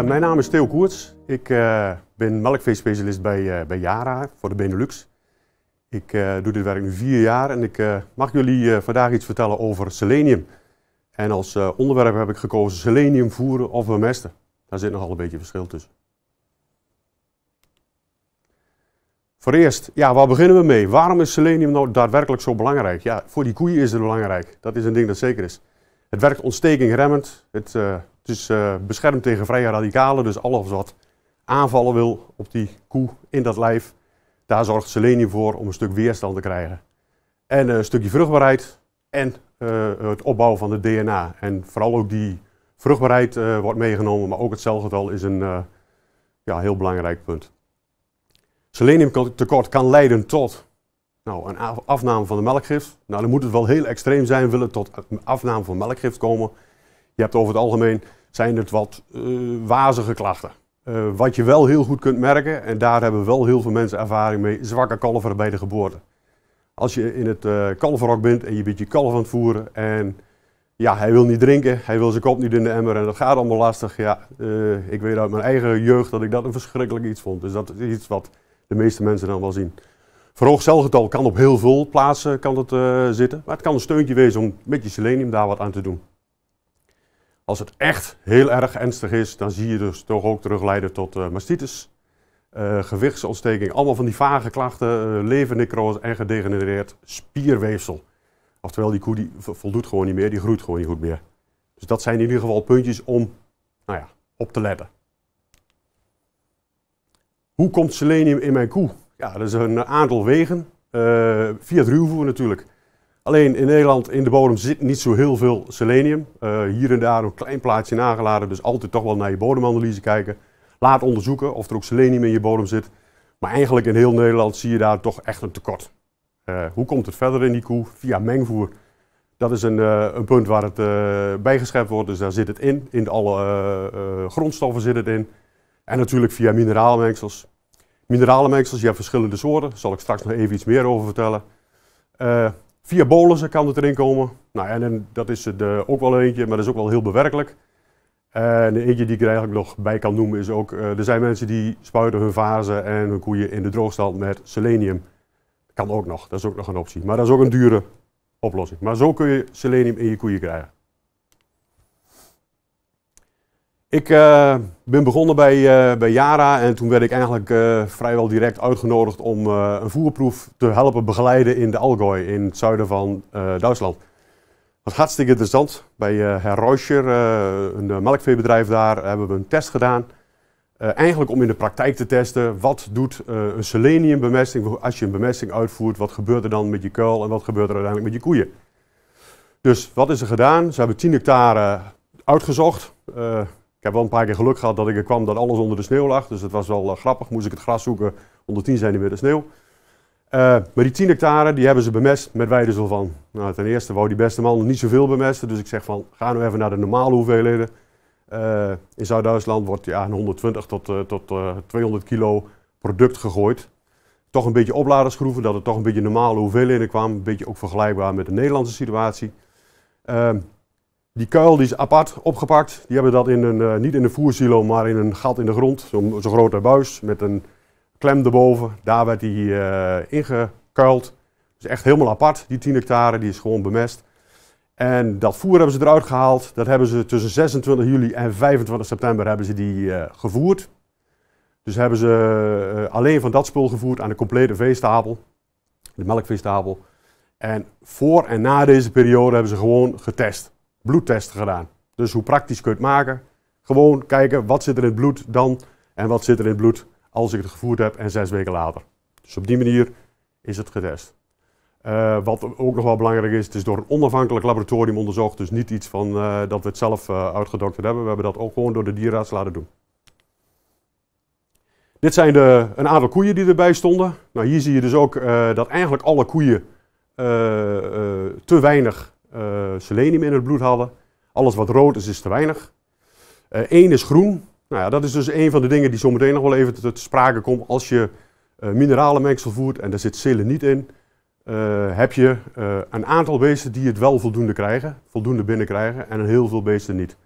Eh, mijn naam is Theo Koerts. Ik eh, ben melkveespecialist bij, uh, bij Yara voor de Benelux. Ik doe dit werk nu vier jaar en ik mag jullie vandaag iets vertellen over selenium. En als onderwerp heb ik gekozen selenium voeren of bemesten. Daar zit nogal een beetje verschil tussen. Voor eerst, ja, waar beginnen we mee? Waarom is selenium nou daadwerkelijk zo belangrijk? Ja, voor die koeien is het belangrijk. Dat is een ding dat zeker is. Het werkt ontstekingremmend. Het het is uh, beschermd tegen vrije radicalen, dus alles wat aanvallen wil op die koe in dat lijf, daar zorgt selenium voor om een stuk weerstand te krijgen. En een stukje vruchtbaarheid en eh, het opbouwen van de DNA. En vooral ook die vruchtbaarheid eh, wordt meegenomen, maar ook het celgetal is een ja, heel belangrijk punt. Seleniumtekort kan leiden tot nou, een afname van de melkgift. Nou, dan moet het wel heel extreem zijn, willen tot afname van melkgift komen. Je hebt over het algemeen, zijn het wat eh, wazige klachten. Eh, wat je wel heel goed kunt merken, en daar hebben wel heel veel mensen ervaring mee, zwakke kalveren bij de geboorte. Als je in het uh, kalverhok bent en je biedt je kalf aan het voeren en ja, hij wil niet drinken, hij wil zijn kop niet in de emmer en dat gaat allemaal lastig. Ja, ik weet uit mijn eigen jeugd dat ik dat een verschrikkelijk iets vond. Dus dat is iets wat de meeste mensen dan wel zien. Verhoogd kan op heel veel plaatsen kan het, zitten, maar het kan een steuntje wezen om met je selenium daar wat aan te doen. Als het echt heel erg ernstig is, dan zie je dus toch ook terugleiden tot uh, mastitis, eh, gewichtsontsteking. Allemaal van die vage klachten, uh, eh, kroos en gedegenereerd spierweefsel. Oftewel, die koe die voldoet gewoon niet meer, die groeit gewoon niet goed meer. Dus dat zijn in ieder geval puntjes om nou ja, op te letten. Hoe komt selenium in mijn koe? Ja, dat is een aantal wegen. via het ruwvoer natuurlijk. Alleen in Nederland in de bodem zit niet zo heel veel selenium. Eh, hier en daar een klein plaatje nageladen, dus altijd toch wel naar je bodemanalyse kijken. Laat onderzoeken of er ook selenium in je bodem zit. Maar eigenlijk in heel Nederland zie je daar toch echt een tekort. Eh, hoe komt het verder in die koe? Via mengvoer. Dat is een, eh, een punt waar het bijgeschept wordt, dus daar zit het in. In alle grondstoffen zit het in. En natuurlijk via mineralenmengsels. Mineraalmengsels, je hebt verschillende soorten. Daar zal ik straks nog even iets meer over vertellen. Via bolussen kan het erin komen. Nou, en, en dat is de, ook wel eentje, maar dat is ook wel heel bewerkelijk. En eentje die ik er eigenlijk nog bij kan noemen is ook, eh, er zijn mensen die spuiten hun vazen en hun koeien in de droogstand met selenium. Kan ook nog, dat is ook nog een optie. Maar dat is ook een dure oplossing. Maar zo kun je selenium in je koeien krijgen. Ik eh, ben begonnen bij, uh, bij Yara en toen werd ik eigenlijk eh, vrijwel direct uitgenodigd om een voerproef te helpen begeleiden in de Allgäu in het zuiden van Duitsland. Wat hartstikke interessant. Bij Herr Reuscher, een melkveebedrijf daar, hebben we een test gedaan. eigenlijk om in de praktijk te testen, wat doet een seleniumbemesting, als je een bemesting uitvoert, wat gebeurt er dan met je kuil en wat gebeurt er uiteindelijk met je koeien. Dus wat is er gedaan? Ze hebben 10 hectare uitgezocht. Ik heb wel een paar keer geluk gehad dat ik er kwam dat alles onder de sneeuw lag. Dus het was wel eh, grappig. Moest ik het gras zoeken onder 10 centimeter sneeuw. Eh, maar die 10 hectare die hebben ze bemest met weidezel van. Nou, ten eerste wou die beste man niet zoveel bemesten. Dus ik zeg van, ga nu even naar de normale hoeveelheden. Eh, in Zuid-Duitsland wordt ja, 120 tot, tot 200 kilo product gegooid. Toch een beetje opladerschroeven, dat het toch een beetje normale hoeveelheden kwam. Een beetje ook vergelijkbaar met de Nederlandse situatie. Ehm, die kuil die is apart opgepakt. Die hebben dat in een, eh, niet in een voersilo, maar in een gat in de grond. Zo'n zo grote buis met een klem erboven. Daar werd die eh, ingekuild. Dus echt helemaal apart, die 10 hectare. Die is gewoon bemest. En dat voer hebben ze eruit gehaald. Dat hebben ze tussen 26 juli en 25 september hebben ze die eh, gevoerd. Dus hebben ze alleen van dat spul gevoerd aan de complete veestapel. De melkveestapel. En voor en na deze periode hebben ze gewoon getest bloedtest gedaan. Dus hoe praktisch kun je het maken? Gewoon kijken wat zit er in het bloed dan en wat zit er in het bloed als ik het gevoerd heb en zes weken later. Dus op die manier is het getest. Eh, wat ook nog wel belangrijk is, het is door een onafhankelijk laboratorium onderzocht. Dus niet iets van, eh, dat we het zelf uh, uitgedokterd hebben. We hebben dat ook gewoon door de dierarts laten doen. Dit zijn de, een aantal koeien die erbij stonden. Nou, hier zie je dus ook dat eigenlijk alle koeien te weinig uh, selenium in het bloed hadden. Alles wat rood is, is te weinig. Eén eh, is groen. Nou ja, dat is dus een van de dingen die zometeen nog wel even te, sprake komt. Als je eh, mineralenmengsel voert en daar zit seleniet in, heb je een aantal beesten die het wel voldoende krijgen, voldoende binnenkrijgen en heel veel beesten niet.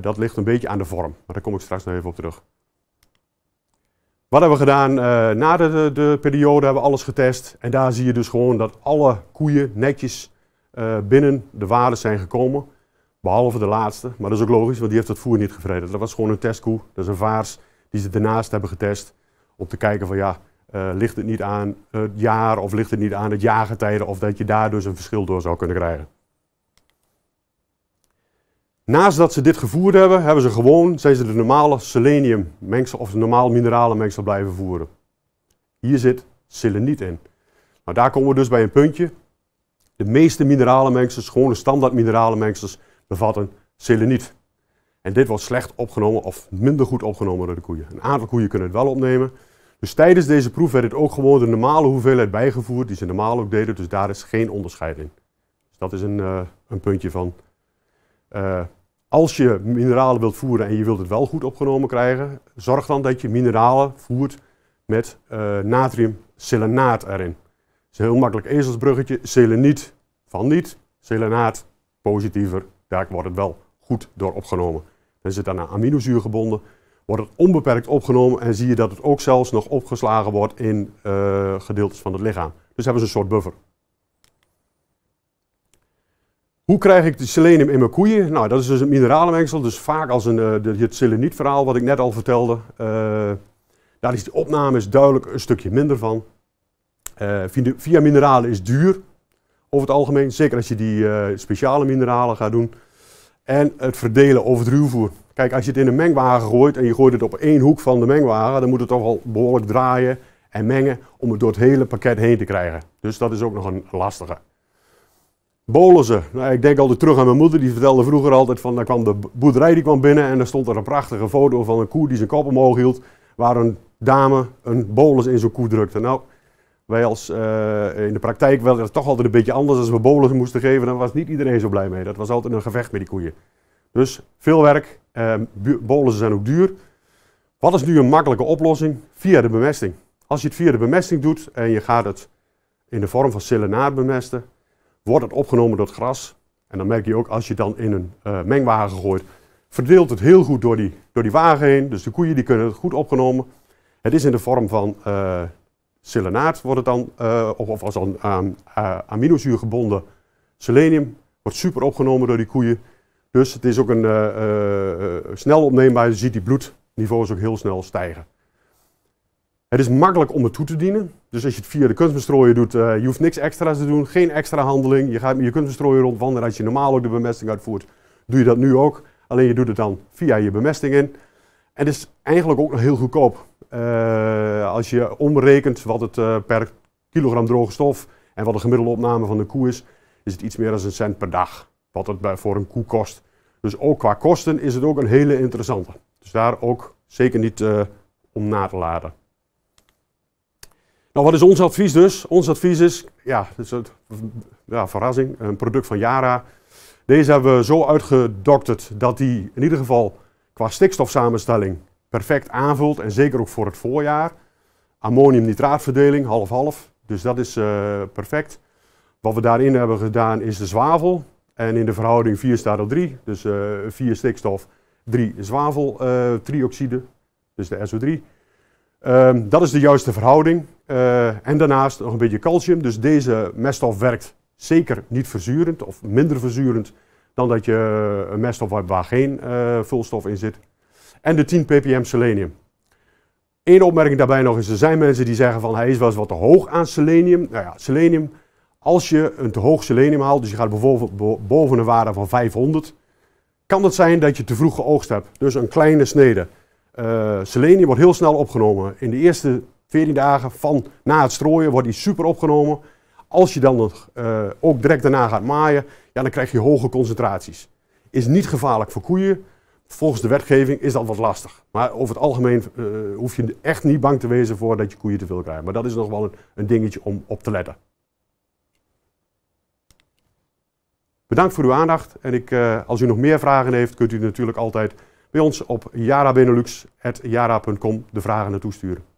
dat ligt een beetje aan de vorm, maar daar kom ik straks nog even op terug. Wat hebben we gedaan? na de, de, periode hebben we alles getest. En daar zie je dus gewoon dat alle koeien netjes eh, binnen de waarden zijn gekomen. Behalve de laatste, maar dat is ook logisch, want die heeft het voer niet gevreden. Dat was gewoon een testkoe, dat is een vaars die ze daarnaast hebben getest. Om te kijken van ja, eh, ligt het niet aan het jaar of ligt het niet aan het jaargetijden of dat je daar dus een verschil door zou kunnen krijgen. Naast dat ze dit gevoerd hebben, hebben ze gewoon, zijn ze de normale selenium mengsel of de normaal mineralen mengsel blijven voeren. Hier zit seleniet in. maar nou, daar komen we dus bij een puntje de meeste mineralenmengsels, schone standaard mineralenmengsels, bevatten seleniet. En dit wordt slecht opgenomen of minder goed opgenomen door de koeien. Een aantal koeien kunnen het wel opnemen. Dus tijdens deze proef werd het ook gewoon de normale hoeveelheid bijgevoerd die ze normaal ook deden. Dus daar is geen onderscheid in. Dus dat is een, eh, een puntje van. Eh, als je mineralen wilt voeren en je wilt het wel goed opgenomen krijgen, zorg dan dat je mineralen voert met uh, eh, natriumselenaat erin is heel makkelijk ezelsbruggetje. Seleniet van niet, selenaat positiever, daar wordt het wel goed door opgenomen. Dan zit daarna aminozuur gebonden, wordt het onbeperkt opgenomen en zie je dat het ook zelfs nog opgeslagen wordt in eh, gedeeltes van het lichaam. Dus hebben ze een soort buffer. Hoe krijg ik de selenium in mijn koeien? Nou, dat is dus een mineralenmengsel, dus vaak als een, eh, de, het selenietverhaal wat ik net al vertelde. Eh, daar is de opname is duidelijk een stukje minder van. Eh, via mineralen is duur over het algemeen, zeker als je die eh, speciale mineralen gaat doen. En het verdelen over het ruwvoer. Kijk, als je het in een mengwagen gooit en je gooit het op één hoek van de mengwagen, dan moet het toch wel behoorlijk draaien en mengen om het door het hele pakket heen te krijgen. Dus dat is ook nog een lastige. Bolussen. Nou, ik denk altijd terug aan mijn moeder, die vertelde vroeger altijd van, daar kwam de boerderij die kwam binnen en er stond er een prachtige foto van een koe die zijn kop omhoog hield, waar een dame een bolus in zijn koe drukte. Nou, wij als, eh, in de praktijk wel, dat toch altijd een beetje anders. Als we bolen moesten geven, dan was niet iedereen zo blij mee. Dat was altijd een gevecht met die koeien. Dus veel werk, ehm, uh, bolen zijn ook duur. Wat is nu een makkelijke oplossing? Via de bemesting. Als je het via de bemesting doet en je gaat het in de vorm van selenaar bemesten, wordt het opgenomen door het gras. En dan merk je ook als je dan in een eh, mengwagen gooit, verdeelt het heel goed door die, door die wagen heen. Dus de koeien die kunnen het goed opgenomen. Het is in de vorm van eh, Selenaat wordt het dan, eh, of als een um, aminozuur gebonden selenium, wordt super opgenomen door die koeien. Dus het is ook een, uh, snel opneembaar, je ziet die bloedniveaus ook heel snel stijgen. Het is makkelijk om het toe te dienen. Dus als je het via de kunstbestrooier doet, je hoeft niks extra's te doen, geen extra handeling. Je gaat met je rond rondwandelen als je normaal ook de bemesting uitvoert. Doe je dat nu ook, alleen je doet het dan via je bemesting in. En het is eigenlijk ook nog heel goedkoop. Eh, als je omrekent wat het eh, per kilogram droge stof en wat de gemiddelde opname van de koe is, is het iets meer dan een cent per dag. Wat het voor een koe kost. Dus ook qua kosten is het ook een hele interessante. Dus daar ook zeker niet eh, om na te laden. Nou, wat is ons advies dus? Ons advies is, ja, is het, ja verrassing, een product van Yara. Deze hebben we zo uitgedokterd dat die in ieder geval qua stikstofsamenstelling perfect aanvult en zeker ook voor het voorjaar. Ammoniumnitraatverdeling, half-half, dus dat is eh, perfect. Wat we daarin hebben gedaan is de zwavel. En in de verhouding 4 staat op 3, dus uh, eh, 4 stikstof, 3 zwaveltrioxide, eh, dus de SO3. Ehm, dat is de juiste verhouding. en daarnaast nog een beetje calcium. Dus deze meststof werkt zeker niet verzurend of minder verzurend dan dat je een meststof hebt waar geen uh, vulstof in zit en de 10 ppm selenium. Eén opmerking daarbij nog is, er zijn mensen die zeggen van hij is wel eens wat te hoog aan selenium. Nou ja, selenium, als je een te hoog selenium haalt, dus je gaat bijvoorbeeld boven een waarde van 500, kan het zijn dat je te vroeg geoogst hebt. Dus een kleine snede. Eh, selenium wordt heel snel opgenomen. In de eerste 14 dagen van na het strooien wordt die super opgenomen. Als je dan eh, ook direct daarna gaat maaien, ja, dan krijg je hoge concentraties. Is niet gevaarlijk voor koeien, Volgens de wetgeving is dat wat lastig. Maar over het algemeen eh, hoef je echt niet bang te wezen voor dat je koeien te veel krijgt. Maar dat is nog wel een, een dingetje om op te letten. Bedankt voor uw aandacht. En ik, eh, als u nog meer vragen heeft, kunt u natuurlijk altijd bij ons op jarabenelux.jara.com de vragen naartoe sturen.